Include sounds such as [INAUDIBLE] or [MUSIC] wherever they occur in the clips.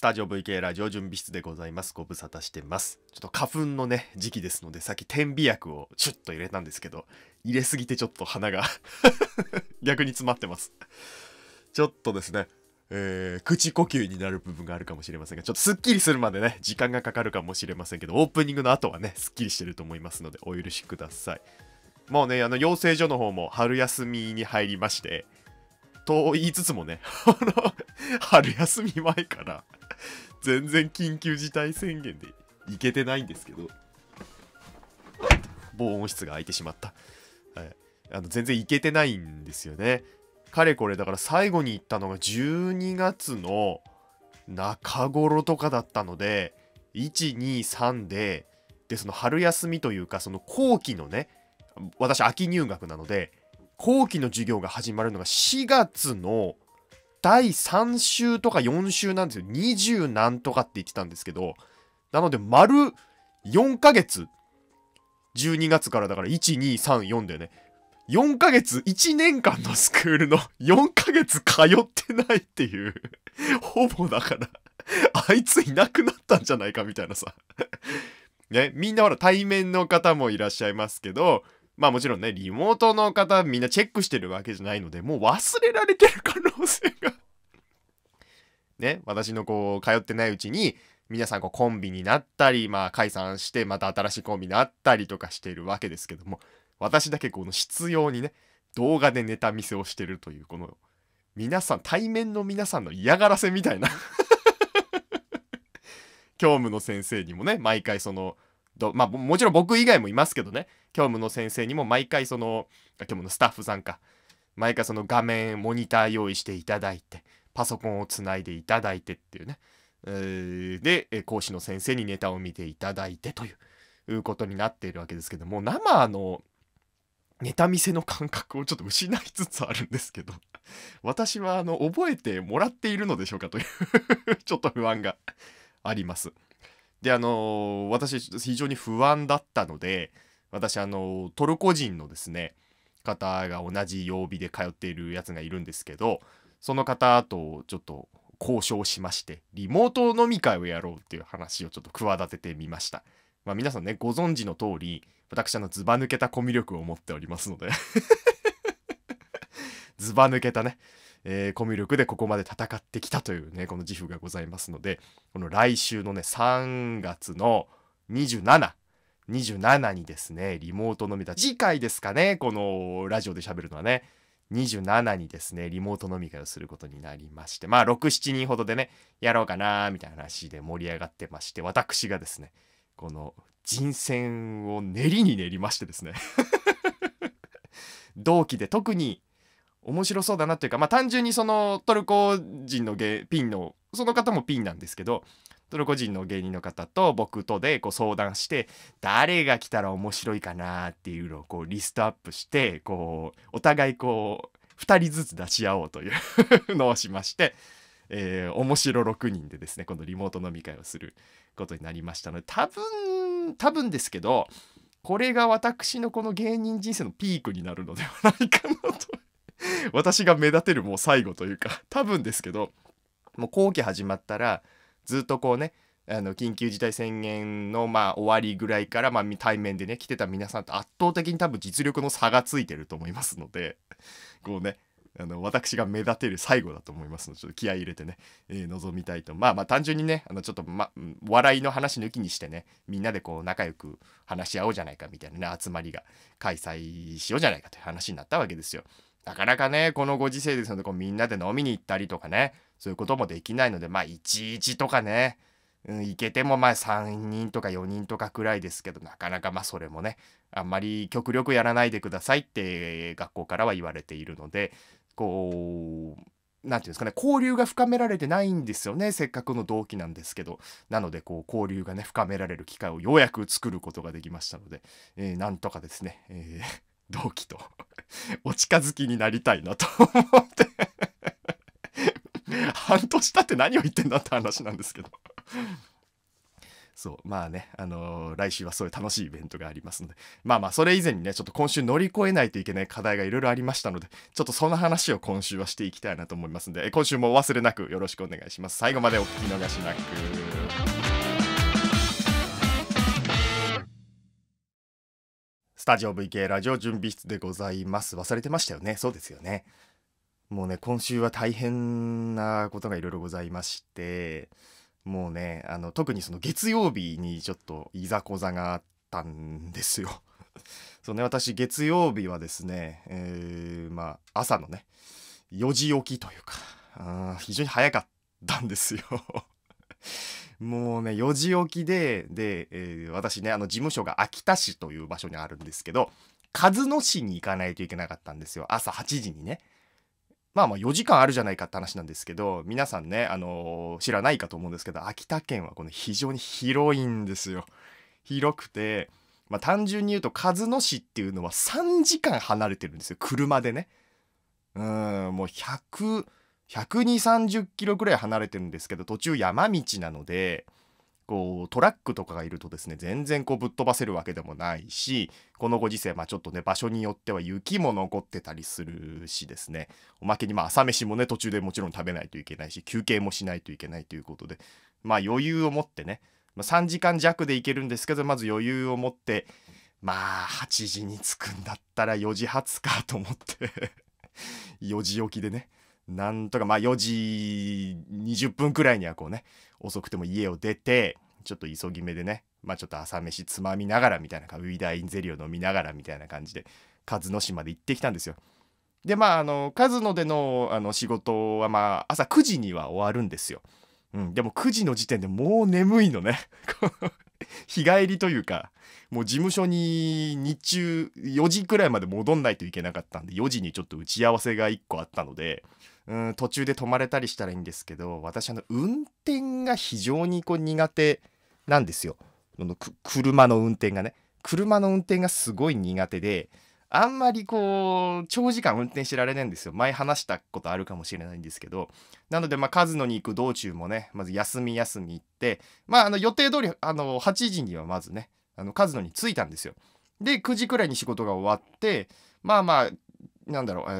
スタジオ VK ラジオ準備室でございます。ご無沙汰してます。ちょっと花粉のね、時期ですので、さっき点鼻薬をシュッと入れたんですけど、入れすぎてちょっと鼻が [LAUGHS] 逆に詰まってます。ちょっとですね、えー、口呼吸になる部分があるかもしれませんが、ちょっとスッキリするまでね、時間がかかるかもしれませんけど、オープニングの後はね、スッキリしてると思いますので、お許しください。もうね、あの、養成所の方も春休みに入りまして、と言いつつもね、あの、春休み前から、全然緊急事態宣言で行けてないんですけど、防音室が開いてしまった。はい、あの全然行けてないんですよね。かれこれ、だから最後に行ったのが12月の中頃とかだったので、1、2、3で、で、その春休みというか、その後期のね、私、秋入学なので、後期の授業が始まるのが4月の第3週とか4週なんですよ。20何とかって言ってたんですけど、なので丸4ヶ月、12月からだから1、2、3、4だよね。4ヶ月、1年間のスクールの4ヶ月通ってないっていうほぼだからあいついなくなったんじゃないかみたいなさね、みんなほら対面の方もいらっしゃいますけど、まあもちろんね、リモートの方みんなチェックしてるわけじゃないので、もう忘れられてる可能性が [LAUGHS] ね、私のこう、通ってないうちに、皆さんこうコンビになったり、まあ解散して、また新しいコンビになったりとかしてるわけですけども、私だけこの執拗にね、動画でネタ見せをしてるという、この、皆さん、対面の皆さんの嫌がらせみたいな [LAUGHS] 教務の先生にもね、毎回その、まあ、もちろん僕以外もいますけどね教務の先生にも毎回その教務のスタッフさんか毎回その画面モニター用意していただいてパソコンをつないでいただいてっていうねで講師の先生にネタを見ていただいてということになっているわけですけども生のネタ見せの感覚をちょっと失いつつあるんですけど私はあの覚えてもらっているのでしょうかというちょっと不安があります。であの私非常に不安だったので私あのトルコ人のですね方が同じ曜日で通っているやつがいるんですけどその方とちょっと交渉しましてリモート飲み会をやろうっていう話をちょっと企ててみました。まあ、皆さんねご存知の通り私のずば抜けたコミュ力を持っておりますので [LAUGHS] ずば抜けたねえー、コミュ力でここまで戦ってきたというねこの自負がございますのでこの来週のね3月の27 27にですねリモート飲み会次回ですかねこのラジオで喋るのはね27にですね、リモート飲み会をすることになりまして、まあ、6、7人ほどでね、やろうかなみたいな話で盛り上がってまして、私がですね、この人選を練りに練りましてですね [LAUGHS] 同期で特に面白そうだなっていうか、まあ、単純にそのトルコ人の芸ピンのその方もピンなんですけどトルコ人の芸人の方と僕とでこう相談して誰が来たら面白いかなっていうのをこうリストアップしてこうお互いこう2人ずつ出し合おうというのをしまして、[LAUGHS] えー、面白6人でですねこのリモート飲み会をすることになりましたので多分多分ですけどこれが私のこの芸人人生のピークになるのではないかなと [LAUGHS] 私が目立てるもう最後というか多分ですけどもう後期始まったらずっとこうねあの緊急事態宣言のまあ終わりぐらいからまあ対面でね来てた皆さんと圧倒的に多分実力の差がついてると思いますのでこうねあの私が目立てる最後だと思いますのでちょっと気合い入れてね、えー、臨みたいとまあまあ単純にねあのちょっと、ま、笑いの話抜きにしてねみんなでこう仲良く話し合おうじゃないかみたいなね集まりが開催しようじゃないかという話になったわけですよ。なかなかね、このご時世ですので、こうみんなで飲みに行ったりとかね、そういうこともできないので、まあ、いちいちとかね、うん、行けてもまあ3人とか4人とかくらいですけど、なかなかまあそれもね、あんまり極力やらないでくださいって学校からは言われているので、こう、なんていうんですかね、交流が深められてないんですよね、せっかくの同期なんですけど。なので、こう、交流がね、深められる機会をようやく作ることができましたので、えー、なんとかですね、えー同期と [LAUGHS] お近づきになりたいなと思って [LAUGHS] 半年経って何を言ってんだって話なんですけどそうまあねあのー、来週はそういう楽しいイベントがありますのでまあまあそれ以前にねちょっと今週乗り越えないといけない課題がいろいろありましたのでちょっとその話を今週はしていきたいなと思いますんで今週もお忘れなくよろしくお願いします最後までお聞き逃しなくスタジオ VK ラジオ準備室でございます。忘れてましたよね。そうですよね。もうね、今週は大変なことがいろいろございまして、もうね、あの、特にその月曜日にちょっといざこざがあったんですよ。[LAUGHS] そうね、私月曜日はですね、えー、まあ、朝のね、4時起きというか、非常に早かったんですよ。もうね、4時起きで、で、えー、私ね、あの、事務所が秋田市という場所にあるんですけど、和野市に行かないといけなかったんですよ。朝8時にね。まあまあ4時間あるじゃないかって話なんですけど、皆さんね、あのー、知らないかと思うんですけど、秋田県はこの非常に広いんですよ。広くて、まあ単純に言うと、和野市っていうのは3時間離れてるんですよ。車でね。うん、もう100、12030キロくらい離れてるんですけど途中山道なのでこうトラックとかがいるとですね全然こうぶっ飛ばせるわけでもないしこのご時世まあちょっとね場所によっては雪も残ってたりするしですねおまけにまあ朝飯もね途中でもちろん食べないといけないし休憩もしないといけないということでまあ余裕を持ってね、3時間弱で行けるんですけどまず余裕を持ってまあ8時に着くんだったら4時発かと思って4時 [LAUGHS] 起きでねなんとかまあ4時20分くらいにはこうね遅くても家を出てちょっと急ぎ目でねまあちょっと朝飯つまみながらみたいなウィダーインゼリーを飲みながらみたいな感じで鹿角市まで行ってきたんですよ。でまああの鹿角でのあの仕事はまあ朝9時には終わるんですよ。うん、でも9時の時点でもう眠いのね [LAUGHS] 日帰りというかもう事務所に日中4時くらいまで戻んないといけなかったんで4時にちょっと打ち合わせが1個あったのでうん途中で止まれたりしたらいいんですけど私あの運転が非常にこう苦手なんですよ車の運転がね車の運転がすごい苦手であんまりこう長時間運転してられないんですよ前話したことあるかもしれないんですけどなのでまあカズノに行く道中もねまず休み休み行ってまああの予定通りあの8時にはまずねあのカズノに着いたんですよで9時くらいに仕事が終わってまあまあなんだろう、え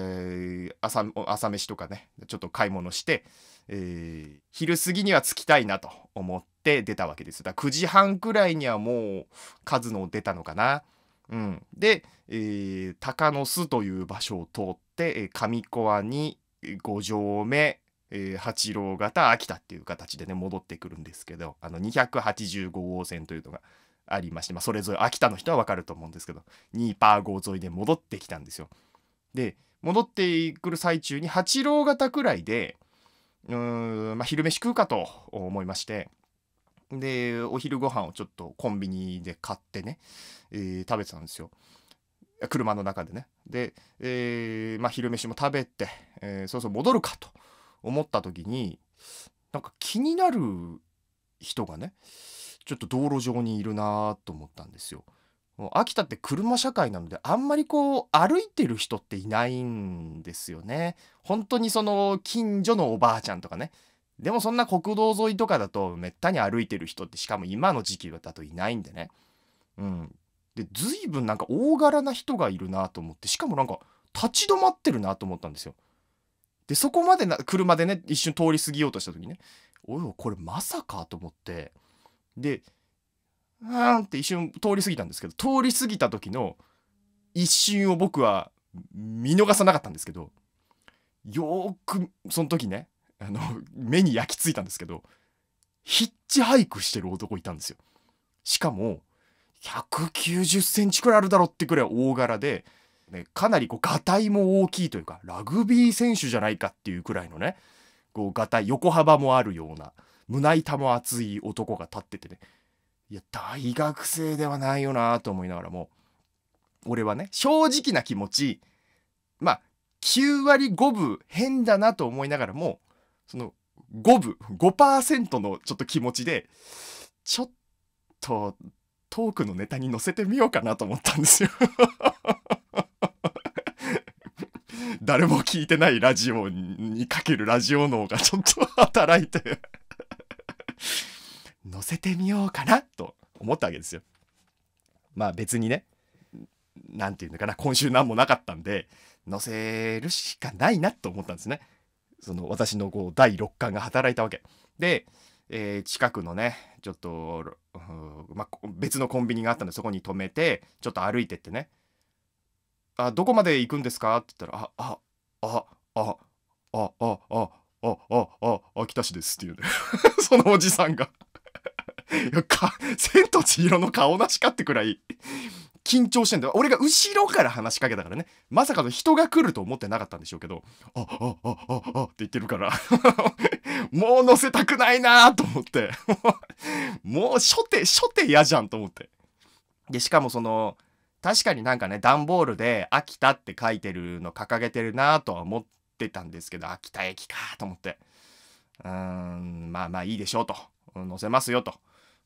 ー、朝朝飯とかねちょっと買い物して、えー、昼過ぎには着きたいなと思って出たわけですだ9時半くらいにはもう数の出たのかな、うん、で、えー、鷹の巣という場所を通って上小和に5条目えー、八郎方秋田っていう形でね戻ってくるんですけどあの285号線というのがありまして、まあ、それぞれ秋田の人は分かると思うんですけどニーパー号沿いで戻ってきたんですよ。で戻ってくる最中に八郎型くらいでうーん、まあ、昼飯食うかと思いましてでお昼ご飯をちょっとコンビニで買ってね、えー、食べてたんですよ車の中でねで、えー、まあ、昼飯も食べて、えー、そろそろ戻るかと思った時になんか気になる人がねちょっと道路上にいるなと思ったんですよ。もう秋田って車社会なのであんまりこう歩いてる人っていないんですよね。本当にその近所のおばあちゃんとかね。でもそんな国道沿いとかだとめったに歩いてる人ってしかも今の時期だといないんでね。うん。で随分なんか大柄な人がいるなと思ってしかもなんか立ち止まってるなと思ったんですよ。でそこまでな車でね一瞬通り過ぎようとした時ねおいこれまさかと思ってでーんって一瞬通り過ぎたんですけど通り過ぎた時の一瞬を僕は見逃さなかったんですけどよーくその時ねあの目に焼き付いたんですけどヒッチハイクしてる男いたんですよ。しかも190センチくらいあるだろってくらい大柄で、ね、かなりこうガタイも大きいというかラグビー選手じゃないかっていうくらいのねこうガタイ横幅もあるような胸板も厚い男が立っててねいや大学生ではないよなと思いながらも俺はね正直な気持ちまあ9割5分変だなと思いながらもその5分5%のちょっと気持ちでちょっとトークのネタに載せてみようかなと思ったんですよ [LAUGHS] 誰も聞いてないラジオにかけるラジオ脳がちょっと働いて載せてみようかなと思ったわけですよ。まあ別にね何て言うのかな今週何もなかったんで載せるしかないなと思ったんですね。その私のこう第六感が働いたわけ。で、えー、近くのねちょっと、まあ、別のコンビニがあったんでそこに止めてちょっと歩いてってね「あどこまで行くんですか?」って言ったら「ああああああああああああ北市です」っていうねそのおじさんがか、千と千尋の顔なしかってくらい、緊張してんだよ。俺が後ろから話しかけたからね。まさかの人が来ると思ってなかったんでしょうけど、あ、あ、あ、あ、あって言ってるから、[LAUGHS] もう乗せたくないなと思って。[LAUGHS] もう、初手、初手嫌じゃんと思って。で、しかもその、確かになんかね、段ボールで秋田って書いてるの掲げてるなとは思ってたんですけど、秋田駅かと思って。うーん、まあまあいいでしょうと。載せますよと。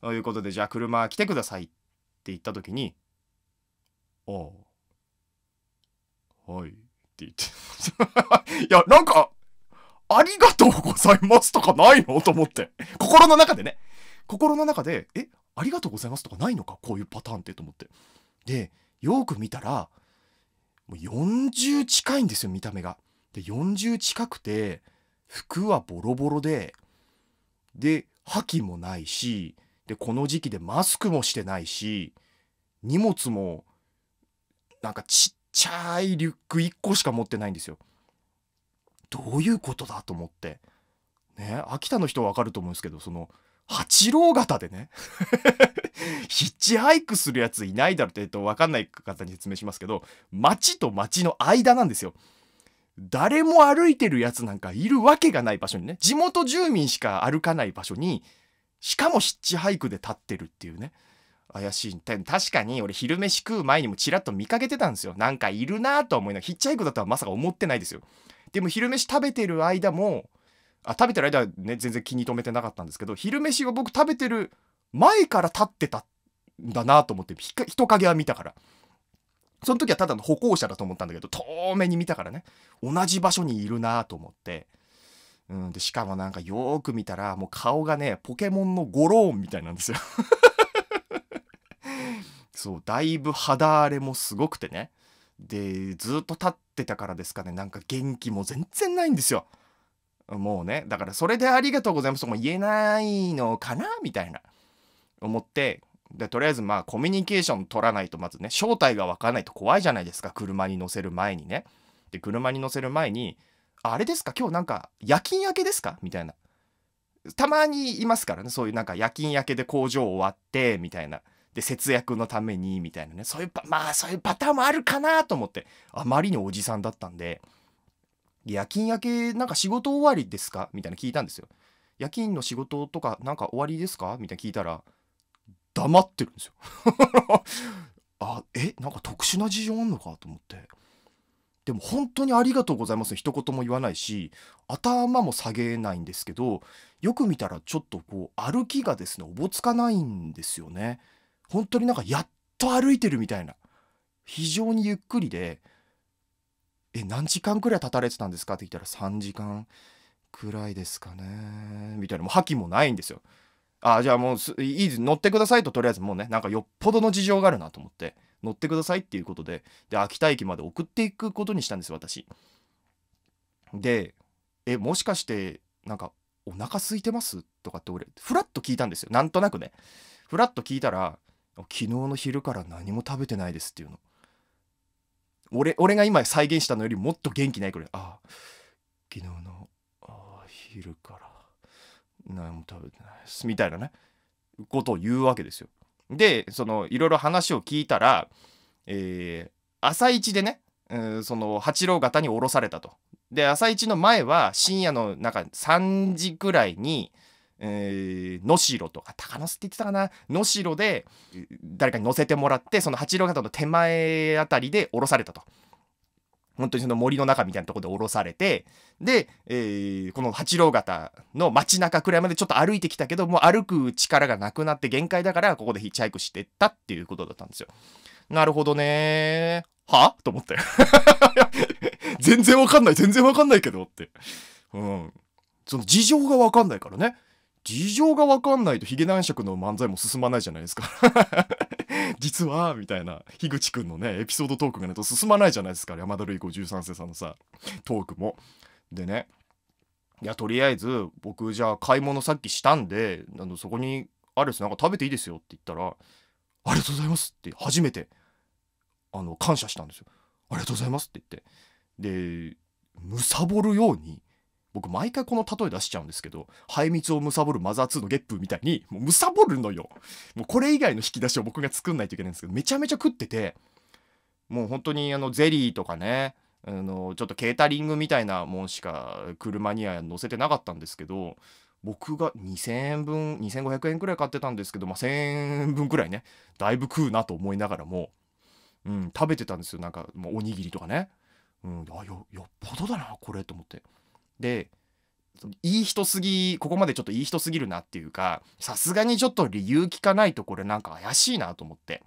ということでじゃあ車来てくださいって言った時に「ああはい」って言って [LAUGHS] いやなんか「ありがとうございます」とかないのと思って心の中でね心の中で「えありがとうございます」とかないのかこういうパターンってと思ってでよく見たらもう40近いんですよ見た目が。で40近くて服はボロボロでで覇気もないしでこの時期でマスクもしてないし荷物もなんかちっちゃいリュック1個しか持ってないんですよ。どういうことだと思ってね秋田の人は分かると思うんですけどその八郎型でね [LAUGHS] ヒッチハイクするやついないだろって、えっと、分かんない方に説明しますけど町と町の間なんですよ。誰も歩いてるやつなんかいるわけがない場所にね地元住民しか歩かない場所にしかもヒッチハイクで立ってるっていうね怪しい確かに俺昼飯食う前にもちらっと見かけてたんですよなんかいるなと思いながらヒッチハイクだとはまさか思ってないですよでも昼飯食べてる間もあ食べてる間はね全然気に留めてなかったんですけど昼飯は僕食べてる前から立ってたんだなと思って人影は見たからその時はただの歩行者だと思ったんだけど遠目に見たからね同じ場所にいるなと思ってうん、でしかもなんかよーく見たらもう顔がねポケモンのゴローンみたいなんですよ [LAUGHS] そうだいぶ肌荒れもすごくてねでずっと立ってたからですかねなんか元気も全然ないんですよもうねだからそれでありがとうございますとも言えないのかなみたいな思ってでとりあえずまあコミュニケーション取らないとまずね正体が分からないと怖いじゃないですか車に乗せる前にねで車に乗せる前にあれですか今日なんか夜勤明けですかみたいなたまにいますからねそういうなんか夜勤明けで工場終わってみたいなで節約のためにみたいなねそういうまあそういうパターンもあるかなと思ってあまりにおじさんだったんで夜勤明けなんか仕事終わりですかみたいな聞いたんですよ夜勤の仕事とかなんか終わりですかみたいな聞いたら黙ってるんですよ [LAUGHS] あえなんか特殊な事情あんのかと思ってでも本当にありがとうございます一言も言わないし頭も下げないんですけどよく見たらちょっとこう歩きがですねおぼつかないんですよね本当になんかやっと歩いてるみたいな非常にゆっくりでえ何時間くらい経たれてたんですかって聞いたら3時間くらいですかねみたいなもう覇気もないんですよあじゃあもういい乗ってくださいととりあえずもうねなんかよっぽどの事情があるなと思って乗ってくださいっていうことでで秋田駅まで送っていくことにしたんです私でえもしかしてなんかお腹空いてますとかって俺フラッと聞いたんですよなんとなくねフラッと聞いたら昨日の昼から何も食べてないですっていうの俺俺が今再現したのよりもっと元気ないこれあ昨日の昼から何も食べてないですみたいなねことを言うわけですよでそのいろいろ話を聞いたら、えー、朝一でね、うん、その八郎方に降ろされたと。で朝一の前は深夜のなんか3時くらいに、えー、能代とか鷹野って言ってたかな能代で誰かに乗せてもらってその八郎方の手前あたりで降ろされたと。本当にその森の中みたいなとこで降ろされて、で、えー、この八郎方の街中くらいまでちょっと歩いてきたけど、もう歩く力がなくなって限界だから、ここでヒッチハイクしてったっていうことだったんですよ。なるほどねはと思ったよ [LAUGHS] 全然わかんない、全然わかんないけどって。うん。その事情がわかんないからね。事情が分かんないとヒゲ男爵の漫才も進まないじゃないですか [LAUGHS] 実はみたいな樋口くんのねエピソードトークがないと進まないじゃないですか山田るい子13世さんのさトークも。でねいやとりあえず僕じゃあ買い物さっきしたんであのそこにあるですなんか食べていいですよって言ったら「ありがとうございます」って初めてあの感謝したんですよ。ありがとうございますって言ってでむさぼるように僕毎回この例え出しちゃうんですけどハイミツを貪るマザー2のゲップみたいにもう貪るのよもうこれ以外の引き出しを僕が作んないといけないんですけどめちゃめちゃ食っててもう本当にあのゼリーとかねあのちょっとケータリングみたいなもんしか車には乗せてなかったんですけど僕が2000円分2500円くらい買ってたんですけど、まあ、1000円分くらいねだいぶ食うなと思いながらも、うん、食べてたんですよなんかもうおにぎりとかね、うん、あよよっぽどだなこれと思って。でいい人すぎここまでちょっといい人すぎるなっていうかさすがにちょっと理由聞かないとこれなんか怪しいなと思って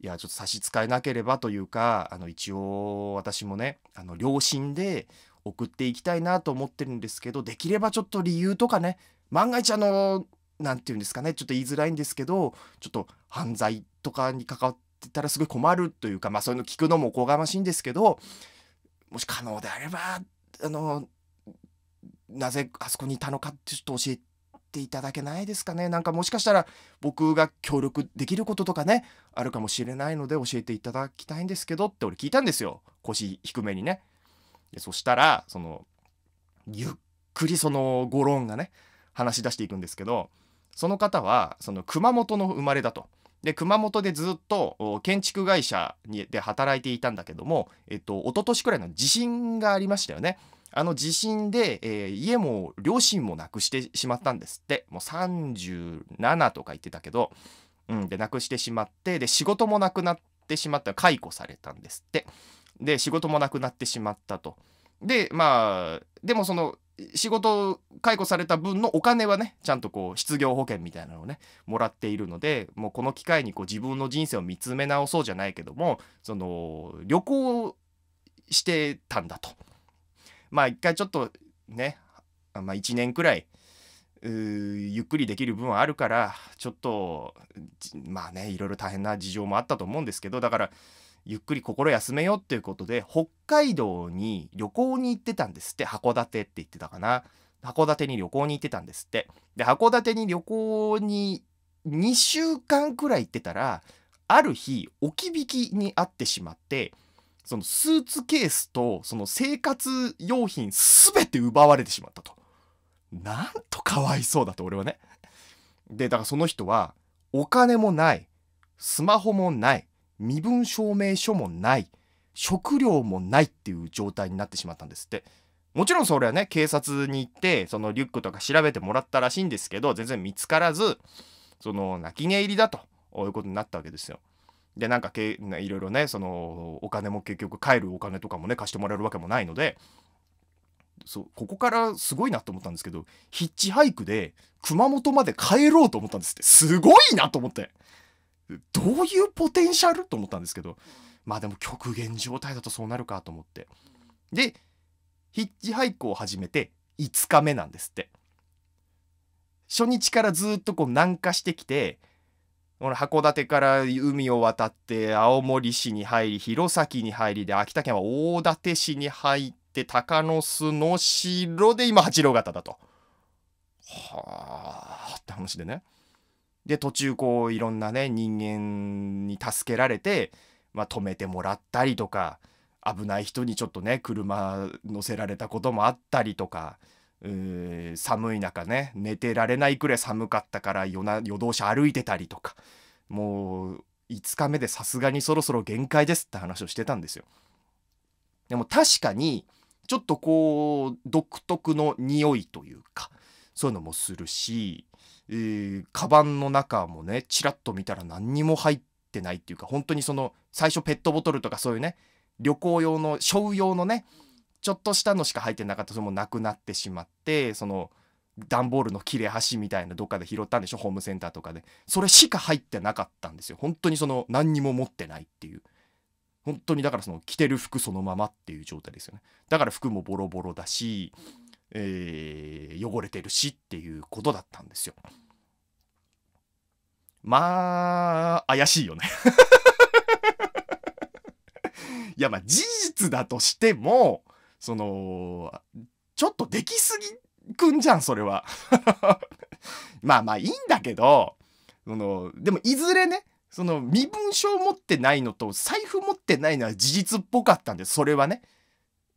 いやちょっと差し支えなければというかあの一応私もねあの良心で送っていきたいなと思ってるんですけどできればちょっと理由とかね万が一あの何て言うんですかねちょっと言いづらいんですけどちょっと犯罪とかに関わってたらすごい困るというかまあそういうの聞くのもおこがましいんですけどもし可能であればあのなぜあそこにいたのかってちょっと教えていただけないですかねなんかもしかしたら僕が協力できることとかねあるかもしれないので教えていただきたいんですけどって俺聞いたんですよ腰低めにねでそしたらそのゆっくりそのゴロンがね話し出していくんですけどその方はその熊本の生まれだとで熊本でずっと建築会社にで働いていたんだけども、えっと一昨年くらいの地震がありましたよね。あの地震で、えー、家も両親も亡くしてしまったんですってもう37とか言ってたけど、うん、で亡くしてしまってで仕事もなくなってしまった解雇されたんですってで仕事もなくなってしまったとでまあでもその仕事解雇された分のお金はねちゃんとこう失業保険みたいなのをねもらっているのでもうこの機会にこう自分の人生を見つめ直そうじゃないけどもその旅行してたんだとまあ一回ちょっとね、まあ、1年くらいゆっくりできる分はあるからちょっとまあねいろいろ大変な事情もあったと思うんですけどだからゆっくり心休めようっていうことで北海道に旅行に行ってたんですって函館って言ってたかな函館に旅行に行ってたんですってで函館に旅行に2週間くらい行ってたらある日置き引きに会ってしまってそのスーツケースとその生活用品全て奪われてしまったとなんとかわいそうだと俺はねでだからその人はお金もないスマホもない身分証明書もない食料もないっていう状態になってしまったんですってもちろんそれはね警察に行ってそのリュックとか調べてもらったらしいんですけど全然見つからずその泣き寝入りだということになったわけですよ。でなんかけいろいろねそのお金も結局帰るお金とかもね貸してもらえるわけもないのでそうここからすごいなと思ったんですけどヒッチハイクで熊本まで帰ろうと思ったんですってすごいなと思って。どういうポテンシャルと思ったんですけどまあでも極限状態だとそうなるかと思ってでヒッチハイクを始めて5日目なんですって初日からずっとこう南下してきて函館から海を渡って青森市に入り弘前に入りで秋田県は大館市に入って鷹の巣の城で今八郎潟だと。はあって話でね。で途中こういろんなね人間に助けられて、まあ、止めてもらったりとか危ない人にちょっとね車乗せられたこともあったりとか。寒い中ね寝てられないくらい寒かったから夜な夜通し歩いてたりとかもう5日目でさすがにそろそろ限界ですって話をしてたんですよ。でも確かにちょっとこう独特の匂いというかそういうのもするしえー、カバンの中もねちらっと見たら何にも入ってないっていうか本当にその最初ペットボトルとかそういうね旅行用のショウ用のねちょっとしたのしか入ってなかったそれもなくなってしまってその段ボールの切れ端みたいなどっかで拾ったんでしょホームセンターとかでそれしか入ってなかったんですよ本当にその何にも持ってないっていう本当にだからその着てる服そのままっていう状態ですよねだから服もボロボロだしえー、汚れてるしっていうことだったんですよ。まあ、怪しいよね [LAUGHS] いや、まあ事実だとしても、その、ちょっとできすぎくんじゃん、それは [LAUGHS] まあまあいいんだけど、その、でもいずれね、その身分証持ってないのと財布持ってないのは事実っぽかったんで、それはね。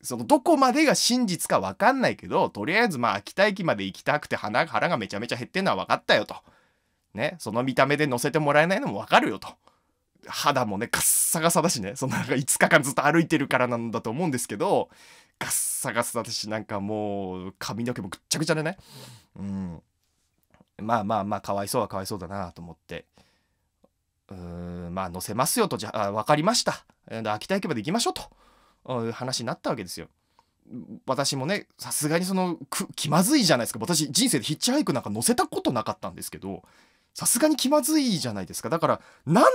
そのどこまでが真実か分かんないけどとりあえずまあ秋田駅まで行きたくて腹がめちゃめちゃ減ってんのは分かったよとねその見た目で乗せてもらえないのも分かるよと肌もねガッサガサだしねそのなんか5日間ずっと歩いてるからなんだと思うんですけどガッサガサだしなんかもう髪の毛もぐっちゃぐちゃでねうんまあまあまあかわいそうはかわいそうだなと思ってうーんまあ乗せますよとじゃあ分かりました秋田駅まで行きましょうと。話になったわけですよ。私もねさすがにその気まずいじゃないですか私人生でヒッチハイクなんか乗せたことなかったんですけどさすがに気まずいじゃないですかだからなん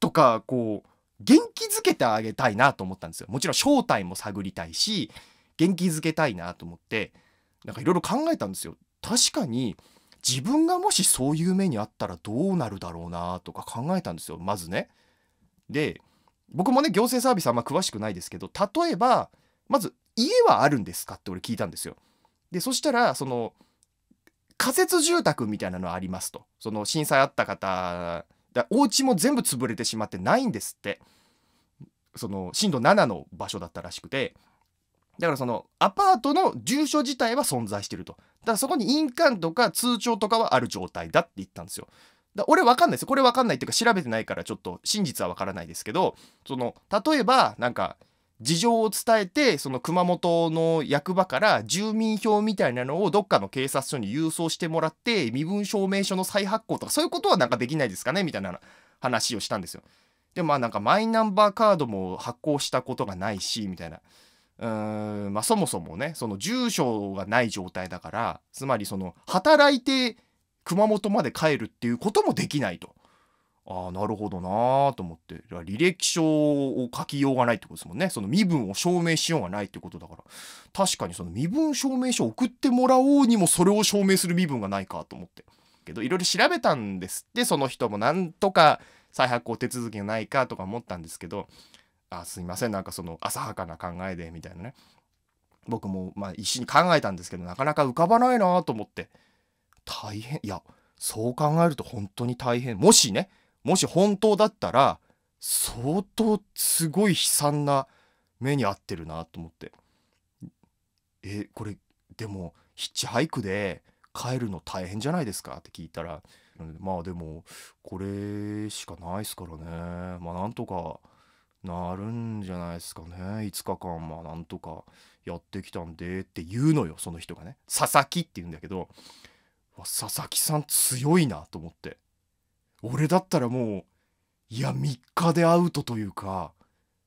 とかこう元気づけてあげたいなと思ったんですよもちろん正体も探りたいし元気づけたいなと思ってなんかいろいろ考えたんですよ確かに自分がもしそういう目にあったらどうなるだろうなとか考えたんですよまずねで僕もね行政サービスあんま詳しくないですけど例えばまず家はあるんですかって俺聞いたんですよ。でそしたらその仮設住宅みたいなのありますとその震災あった方だお家も全部潰れてしまってないんですってその震度7の場所だったらしくてだからそのアパートの住所自体は存在してるとだからそこに印鑑とか通帳とかはある状態だって言ったんですよだ俺わかんないですこれ分かんないっていうか調べてないからちょっと真実は分からないですけどその例えばなんか事情を伝えてその熊本の役場から住民票みたいなのをどっかの警察署に郵送してもらって身分証明書の再発行とかそういうことはなんかできないですかねみたいな話をしたんですよ。でもまあなんかマイナンバーカードも発行したことがないしみたいな。うーんまあそもそもねその住所がない状態だからつまりその働いて熊本まで帰るっていうこともできないと。ああなるほどなと思って履歴書を書きようがないってことですもんねその身分を証明しようがないってことだから確かにその身分証明書を送ってもらおうにもそれを証明する身分がないかと思ってけどいろいろ調べたんですってその人もなんとか再発行手続きがないかとか思ったんですけどあすいませんなんかその浅はかな考えでみたいなね僕もまあ一緒に考えたんですけどなかなか浮かばないなと思って。大変いやそう考えると本当に大変もしねもし本当だったら相当すごい悲惨な目に遭ってるなと思ってえこれでもヒッチハイクで帰るの大変じゃないですかって聞いたらまあでもこれしかないですからねまあなんとかなるんじゃないですかね5日間まあなんとかやってきたんでって言うのよその人がね佐々木って言うんだけど佐々木さん強いなと思って俺だったらもういや3日でアウトというか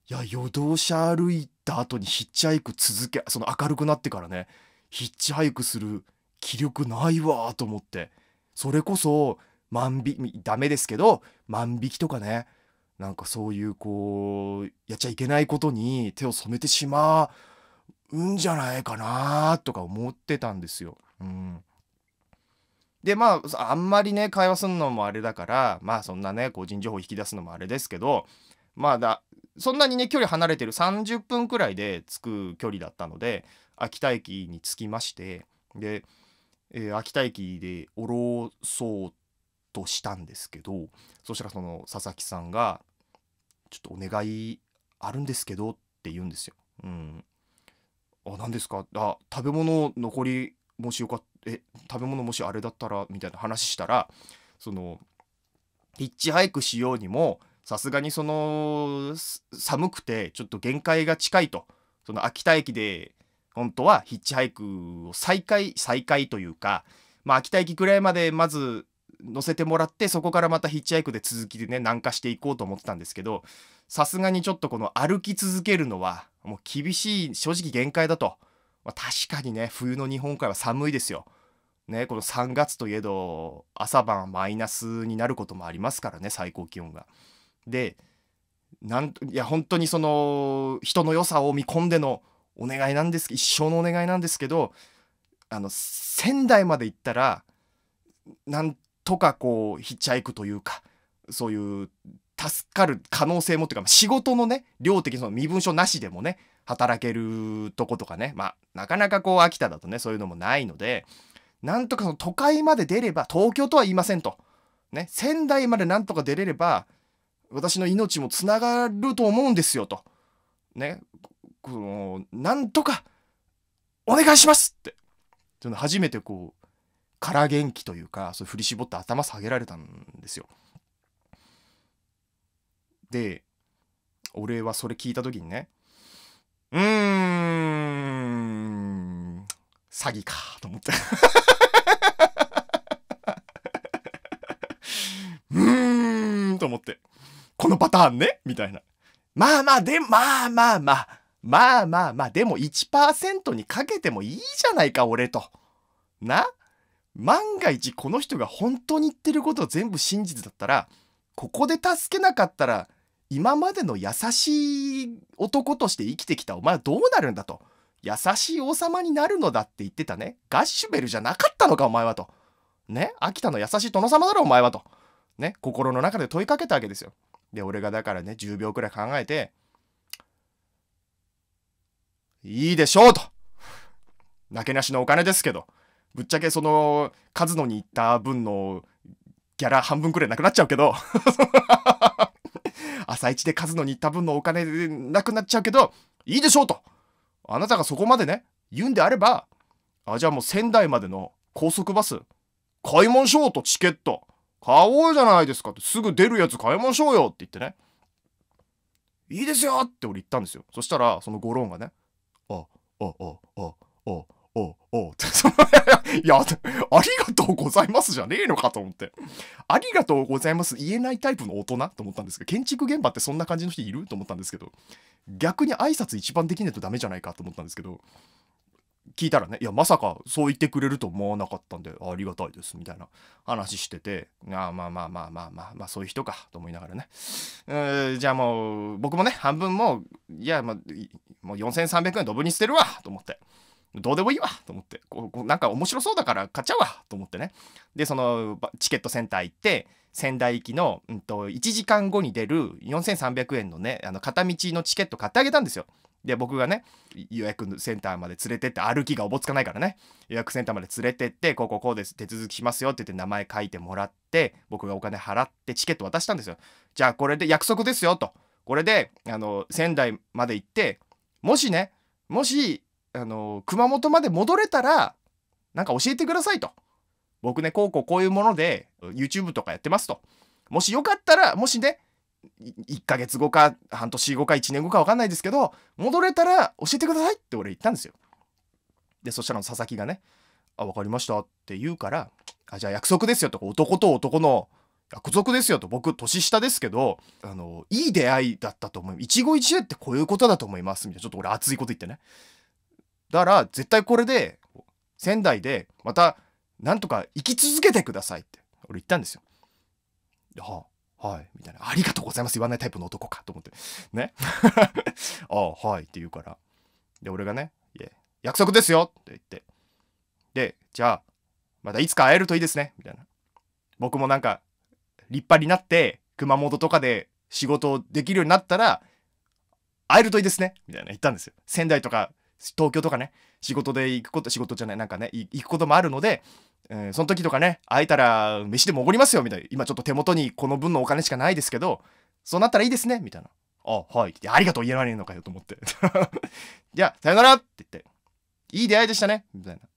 いや夜通し歩いた後にヒッチハイク続けその明るくなってからねヒッチハイクする気力ないわと思ってそれこそ万引きダメですけど万引きとかねなんかそういうこうやっちゃいけないことに手を染めてしまうんじゃないかなとか思ってたんですよ。うんでまああんまりね会話するのもあれだからまあそんなね個人情報引き出すのもあれですけどまあだそんなにね距離離れてる30分くらいで着く距離だったので秋田駅に着きましてで、えー、秋田駅で降ろそうとしたんですけどそしたらその佐々木さんが「ちょっとお願いあるんですけど」って言うんですよ。うん、あ何ですかあ食べ物残りもしよかっえ食べ物もしあれだったらみたいな話したらそのヒッチハイクしようにもさすがにその寒くてちょっと限界が近いとその秋田駅で本当はヒッチハイクを再開再開というか、まあ、秋田駅くらいまでまず乗せてもらってそこからまたヒッチハイクで続きでね南下していこうと思ってたんですけどさすがにちょっとこの歩き続けるのはもう厳しい正直限界だと。まあ、確かにね冬の日本海は寒いですよ。ね、この3月といえど朝晩マイナスになることもありますからね最高気温が。でなんいや本当にその人の良さを見込んでのお願いなんです一生のお願いなんですけどあの仙台まで行ったらなんとかこうヒッチハイクというかそういう助かる可能性もっていうか、仕事のね、量的その身分証なしでもね、働けるとことかね、まあ、なかなかこう、秋田だとね、そういうのもないので、なんとかその都会まで出れば、東京とは言いませんと。ね、仙台までなんとか出れれば、私の命もつながると思うんですよと。ね、この、なんとか、お願いしますって。その初めてこう、空元気というか、そう振り絞って頭下げられたんですよ。で俺はそれ聞いた時にねうーん詐欺かと思ってうーんと思ってこのパターンねみたいなまあまあでまあまあまあまあまあまあでも1%にかけてもいいじゃないか俺とな万が一この人が本当に言ってることを全部真実だったらここで助けなかったら今までの優しい男として生きてきたお前はどうなるんだと。優しい王様になるのだって言ってたね。ガッシュベルじゃなかったのか、お前はと。ね。秋田の優しい殿様だろ、お前はと。ね。心の中で問いかけたわけですよ。で、俺がだからね、10秒くらい考えて、いいでしょうと。なけなしのお金ですけど、ぶっちゃけその、カズノに行った分のギャラ半分くらいなくなっちゃうけど。朝一で数のノに行った分のお金でなくなっちゃうけど、いいでしょうと。あなたがそこまでね、言うんであれば、あ、じゃあもう仙台までの高速バス、買い物しょうと、チケット。買おうじゃないですかって、すぐ出るやつ買いましょうよって言ってね。いいですよって俺言ったんですよ。そしたら、そのゴローンがね、あ、あ、あ、あ、あ、おうおうって、[LAUGHS] いや、ありがとうございますじゃねえのかと思って、ありがとうございます言えないタイプの大人と思ったんですけど、建築現場ってそんな感じの人いると思ったんですけど、逆に挨拶一番できないとダメじゃないかと思ったんですけど、聞いたらね、いや、まさかそう言ってくれると思わなかったんで、ありがたいです、みたいな話してて、あまあまあまあまあまあ、まあそういう人か、と思いながらね。じゃあもう、僕もね、半分もう、いや、まあ、もう4300円ドブに捨てるわ、と思って。どうでもいいわと思ってこうなんか面白そうだから買っちゃうわと思ってねでそのチケットセンター行って仙台行きの、うんと1時間後に出る4300円のねあの片道のチケット買ってあげたんですよ。で僕がね予約センターまで連れてって歩きがおぼつかないからね予約センターまで連れてってこうこうこうです手続きしますよって言って名前書いてもらって僕がお金払ってチケット渡したんですよ。じゃあこれで約束ですよとこれであの仙台まで行ってもしねもしあの熊本まで戻れたらなんか教えてくださいと僕ねこうこうこういうもので YouTube とかやってますともしよかったらもしね1ヶ月後か半年後か1年後か分かんないですけど戻れたら教えてくださいって俺言ったんですよでそしたら佐々木がね「あ分かりました」って言うから「あじゃあ約束ですよ」とか「男と男の約束ですよ」と僕年下ですけどあのいい出会いだったと思う一期一会ってこういうことだと思いますみたいなちょっと俺熱いこと言ってねだから絶対これで仙台でまたなんとか生き続けてくださいって俺言ったんですよ。はあ、はい。みたいな。ありがとうございます。言わないタイプの男かと思って。ね。[LAUGHS] ああ、はい。って言うから。で、俺がね、いえ、約束ですよって言って。で、じゃあ、またいつか会えるといいですね。みたいな。僕もなんか、立派になって、熊本とかで仕事をできるようになったら、会えるといいですね。みたいな言ったんですよ。仙台とか東京とかね仕事で行くこと仕事じゃないなんかね行くこともあるので、えー、その時とかね会えたら飯でもおごりますよみたいな今ちょっと手元にこの分のお金しかないですけどそうなったらいいですねみたいなあはいありがとう言えられるのかよと思ってじゃあさよならって言っていい出会いでしたねみたいなって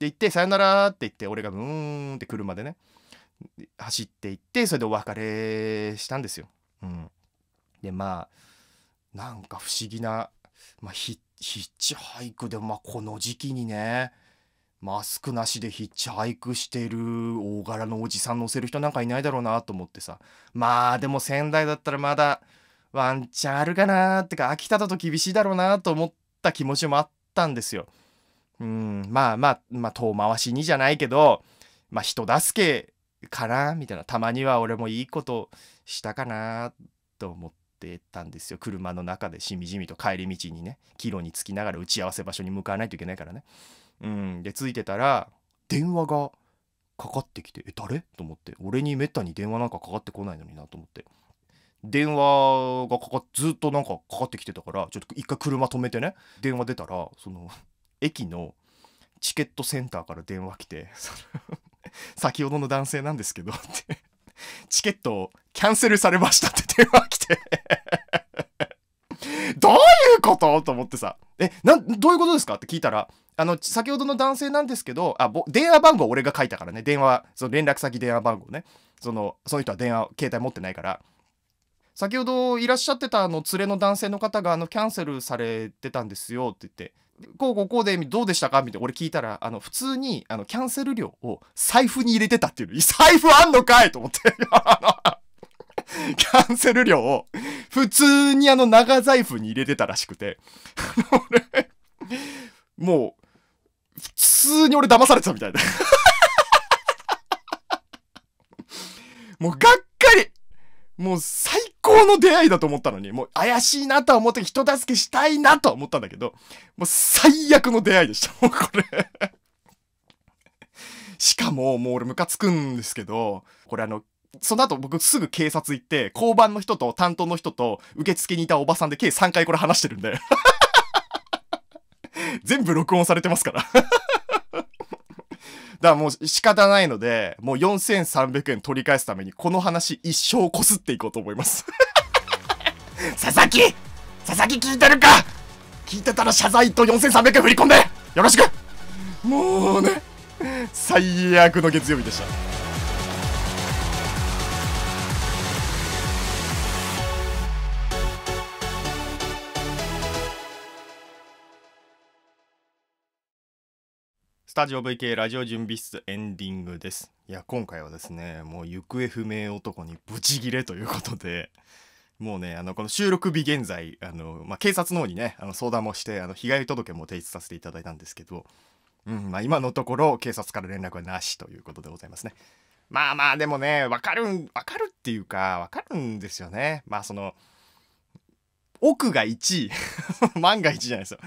言ってさよならって言って俺がブーンって車でね走っていってそれでお別れしたんですよ、うん、でまあなんか不思議な、まあ、ヒッヒッチハイクでもまあこの時期にねマスクなしでヒッチハイクしてる大柄のおじさん乗せる人なんかいないだろうなと思ってさまあでも仙台だったらまだワンチャンあるかなってか秋田だと厳しいだろうなと思った気持ちもあったんですよ。うんまあまあまあ遠回しにじゃないけどまあ人助けかなみたいなたまには俺もいいことしたかなと思って。ってたんですよ車の中でしみじみと帰り道にね帰路につきながら打ち合わせ場所に向かわないといけないからね。うん、でついてたら電話がかかってきて「え誰?」と思って俺にめったに電話なんかかかってこないのになと思って電話がかかずっとなんかかかってきてたからちょっと一回車止めてね電話出たらその駅のチケットセンターから電話来て「先ほどの男性なんですけど」ってチケットをキャンセルされましたって電話来て [LAUGHS] どういうことと思ってさ、え、な、どういうことですかって聞いたら、あの、先ほどの男性なんですけど、あ、電話番号俺が書いたからね、電話、その連絡先電話番号ね、その、その人は電話、携帯持ってないから、先ほどいらっしゃってたあの連れの男性の方があのキャンセルされてたんですよって言ってこうこうこうでどうでしたかみたいな俺聞いたらあの普通にあのキャンセル料を財布に入れてたっていう財布あんのかいと思って [LAUGHS] キャンセル料を普通にあの長財布に入れてたらしくて俺 [LAUGHS] もう普通に俺騙されてたみたいな [LAUGHS] もうがっかりもう最高の出会いだと思ったのに、もう怪しいなとは思って人助けしたいなと思ったんだけど、もう最悪の出会いでした、[LAUGHS] もうこれしかも、もう俺ムカつくんですけど、これあの、その後僕すぐ警察行って、交番の人と担当の人と受付にいたおばさんで計3回これ話してるんで [LAUGHS] 全部録音されてますから [LAUGHS] だからもう仕方ないので、もう4300円取り返すために、この話一生こすっていこうと思います [LAUGHS] 佐々木佐々木聞いてるか聞いてたら謝罪と4300円振り込んでよろしくもうね、最悪の月曜日でした。スタジオ VK ラジオ準備室エンディングです。いや、今回はですね、もう行方不明男にブチギレということで、もうね、あの、この収録日現在、あの、まあ、警察の方にね、あの相談もして、あの、被害届も提出させていただいたんですけど、うん、まあ、今のところ警察から連絡はなしということでございますね。まあまあ、でもね、わかるん、わかるっていうか、わかるんですよね。まあ、その、奥が1位、万 [LAUGHS] が一じゃないですよ。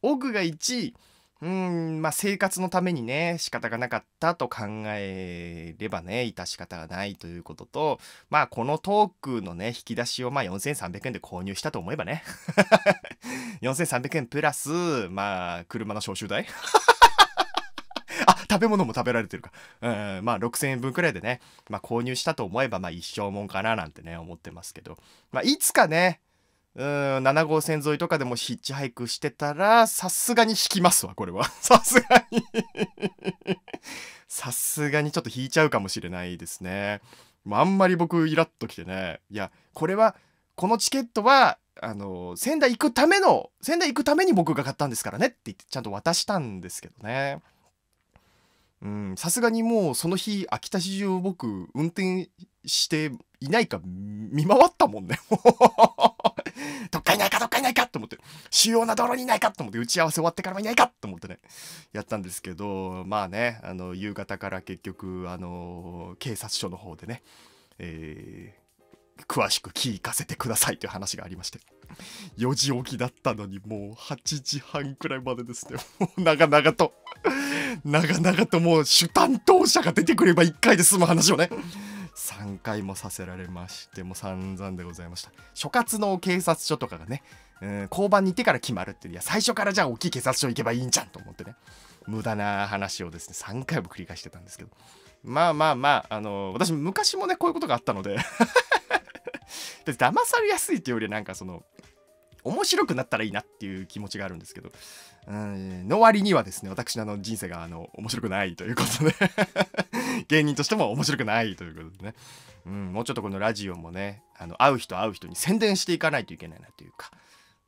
奥が1位、うんまあ生活のためにね仕方がなかったと考えればね致し方がないということとまあこのトークのね引き出しをまあ4300円で購入したと思えばね4300 [LAUGHS] 円プラスまあ車の消臭代 [LAUGHS] あ食べ物も食べられてるかうんまあ6000円分くらいでねまあ購入したと思えばまあ一生もんかななんてね思ってますけどまあいつかねうん7号線沿いとかでもヒッチハイクしてたらさすがに引きますわこれは [LAUGHS] さすがにさすがにちょっと引いちゃうかもしれないですねあんまり僕イラッときてねいやこれはこのチケットはあの仙台行くための仙台行くために僕が買ったんですからねって言ってちゃんと渡したんですけどねさすがにもうその日秋田市中僕運転していないか見回ったもんね [LAUGHS] どっかいないかどっかいないかと思って、主要な道路にいないかと思って、打ち合わせ終わってからもいないかと思ってね、やったんですけど、まあね、あの、夕方から結局、あの、警察署の方でね、えー、詳しく聞かせてくださいという話がありまして4時起きだったのにもう8時半くらいまでですね [LAUGHS] もう長々と長々ともう主担当者が出てくれば1回で済む話をね3回もさせられましてもう散々でございました所轄の警察署とかがね、えー、交番に行ってから決まるっていや最初からじゃあ大きい警察署行けばいいんじゃんと思ってね無駄な話をですね3回も繰り返してたんですけどまあまあまああのー、私昔もねこういうことがあったので [LAUGHS] 騙されやすいっていうよりなんかその面白くなったらいいなっていう気持ちがあるんですけど、うん、の割にはですね、私のあの人生があの面白くないということで [LAUGHS] 芸人としても面白くないということでね、うん、もうちょっとこのラジオもね、あの会う人会う人に宣伝していかないといけないなというか、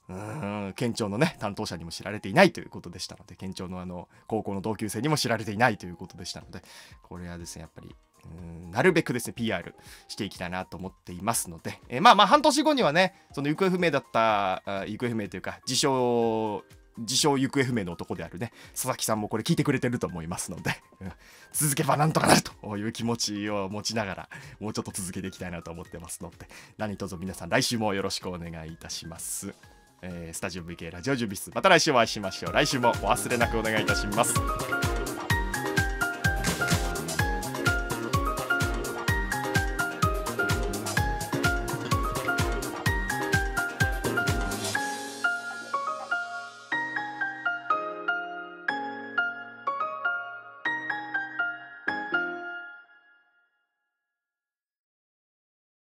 うん県庁のね担当者にも知られていないということでしたので県庁のあの高校の同級生にも知られていないということでしたのでこれはですねやっぱりなるべくですね、PR していきたいなと思っていますので、えー、まあまあ半年後にはね、その行方不明だった、行方不明というか、自称、自称行方不明の男であるね、佐々木さんもこれ聞いてくれてると思いますので、続けばなんとかなるという気持ちを持ちながら、もうちょっと続けていきたいなと思ってますので、何卒皆さん来週もよろしくお願いいたします。えー、スタジオ VK ラジオュビス、また来週お会いしましょう。来週もお忘れなくお願いいたします。